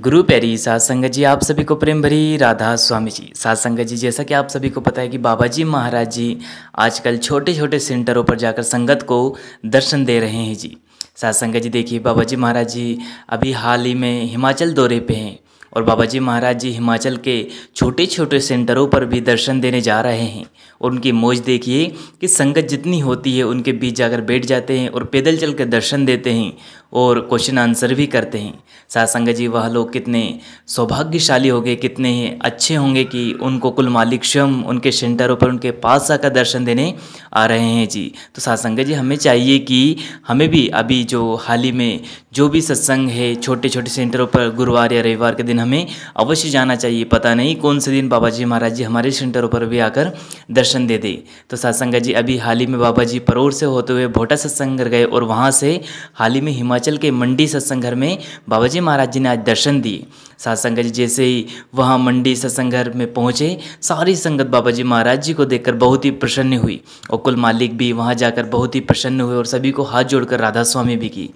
गुरु प्यारी संगत जी आप सभी को प्रेम भरी राधा स्वामी जी संगत जी जैसा कि आप सभी को पता है कि बाबा जी महाराज जी आजकल छोटे छोटे सेंटरों पर जाकर संगत को दर्शन दे रहे हैं जी सासंग जी देखिए बाबा जी महाराज जी अभी हाल ही में हिमाचल दौरे पे हैं और बाबा जी महाराज जी हिमाचल के छोटे छोटे सेंटरों पर भी दर्शन देने जा रहे हैं और उनकी मौज देखिए कि संगत जितनी होती है उनके बीच जाकर बैठ जाते हैं और पैदल चल कर दर्शन देते हैं और क्वेश्चन आंसर भी करते हैं सासंग जी वह लोग कितने सौभाग्यशाली होंगे कितने अच्छे होंगे कि उनको कुल मालिक स्वयं उनके सेंटरों पर उनके पास आकर दर्शन देने आ रहे हैं जी तो सासंग जी हमें चाहिए कि हमें भी अभी जो हाल ही में जो भी सत्संग है छोटे छोटे सेंटरों पर गुरुवार या रविवार के दिन हमें अवश्य जाना चाहिए पता नहीं कौन से दिन बाबा जी महाराज जी हमारे सेंटरों पर भी आकर दर्शन दे दे तो सासंग जी अभी हाल ही में बाबा जी परोर से होते हुए भोटा सत्संग गए और वहाँ से हाल ही में हिमाचल मंडलाचल के मंडी सत्संग घर में बाबा जी महाराज जी ने आज दर्शन दिए सात संगत जैसे ही वहाँ मंडी सत्संग घर में पहुँचे सारी संगत बाबा जी महाराज जी को देखकर बहुत ही प्रसन्न हुई और कुल मालिक भी वहाँ जाकर बहुत ही प्रसन्न हुए और सभी को हाथ जोड़कर राधा स्वामी भी की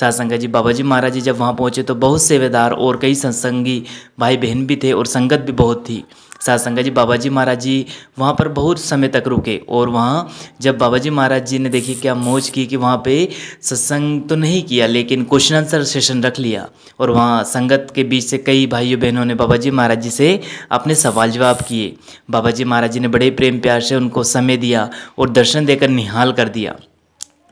सत्संगा जी बाबा जी महाराज जी जब वहाँ पहुँचे तो बहुत सेवेदार और कई सत्संगी भाई बहन भी थे और संगत भी बहुत थी सासंगा जी बाबा जी महाराज जी वहाँ पर बहुत समय तक रुके और वहाँ जब बाबा जी महाराज जी ने देखी क्या मौज की कि वहाँ पे सत्संग तो नहीं किया लेकिन क्वेश्चन आंसर सेशन रख लिया और वहाँ संगत के बीच से कई भाइयों बहनों ने बाबा जी महाराज जी से अपने सवाल जवाब किए बाबा जी महाराज जी ने बड़े प्रेम प्यार से उनको समय दिया और दर्शन देकर निहाल कर दिया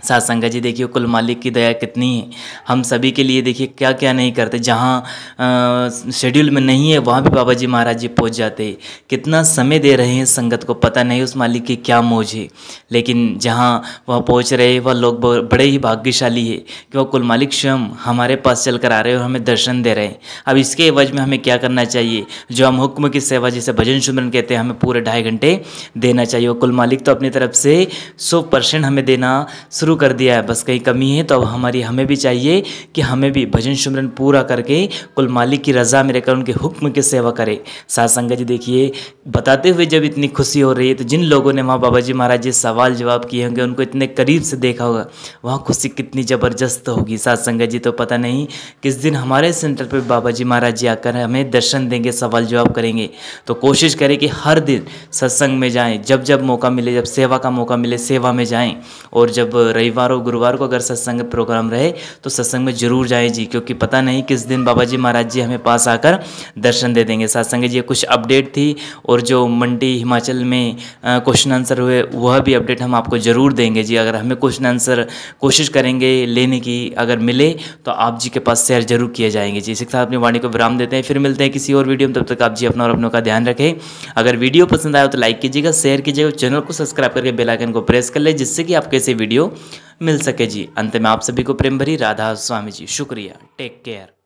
साथ संगत जी देखिए कुल मालिक की दया कितनी है हम सभी के लिए देखिए क्या क्या नहीं करते जहाँ शेड्यूल में नहीं है वहाँ भी बाबा जी महाराज जी पहुँच जाते हैं कितना समय दे रहे हैं संगत को पता नहीं उस मालिक की क्या मौज है लेकिन जहाँ वह पहुँच रहे वह लोग बड़े ही भाग्यशाली है कि वह कुल मालिक स्वयं हमारे पास चल कर आ रहे और हमें दर्शन दे रहे हैं अब इसके एवज में हमें क्या करना चाहिए जो हम हुक्म की सेवा जिसे भजन सुमरन कहते हैं हमें पूरे ढाई घंटे देना चाहिए और कुल मालिक तो अपनी तरफ से सौ परसेंट हमें देना शुरू शुरू कर दिया है बस कहीं कमी है तो अब हमारी हमें भी चाहिए कि हमें भी भजन सुमरन पूरा करके कुल मालिक की रज़ा में रहकर उनके हुक्म की सेवा करें साथ संगत जी देखिए बताते हुए जब इतनी खुशी हो रही है तो जिन लोगों ने वहाँ बाबा जी महाराज जी सवाल जवाब किए होंगे उनको इतने करीब से देखा होगा वहाँ खुशी कितनी ज़बरदस्त होगी साथ संगत जी तो पता नहीं किस दिन हमारे सेंटर पर बाबा जी महाराज जी आकर हमें दर्शन देंगे सवाल जवाब करेंगे तो कोशिश करें कि हर दिन सत्संग में जाएँ जब जब मौका मिले जब सेवा का मौका मिले सेवा में जाएँ और जब रविवार और गुरुवार को अगर सत्संग प्रोग्राम रहे तो सत्संग में ज़रूर जाए जी क्योंकि पता नहीं किस दिन बाबा जी महाराज जी हमें पास आकर दर्शन दे देंगे सत्संग जी कुछ अपडेट थी और जो मंडी हिमाचल में क्वेश्चन आंसर हुए वह भी अपडेट हम आपको ज़रूर देंगे जी अगर हमें क्वेश्चन आंसर कोशिश करेंगे लेने की अगर मिले तो आप जी के पास शेयर जरूर किए जाएंगे जी इसके साथ अपनी वाणी को विराम देते हैं फिर मिलते हैं किसी और वीडियो में तब तक आप जी अपना और अपनों का ध्यान रखें अगर वीडियो पसंद आए तो लाइक कीजिएगा शेयर कीजिएगा चैनल को सब्सक्राइब करके आइकन को प्रेस कर ले जिससे कि आप कैसे वीडियो मिल सके जी अंत में आप सभी को प्रेम भरी राधा स्वामी जी शुक्रिया टेक केयर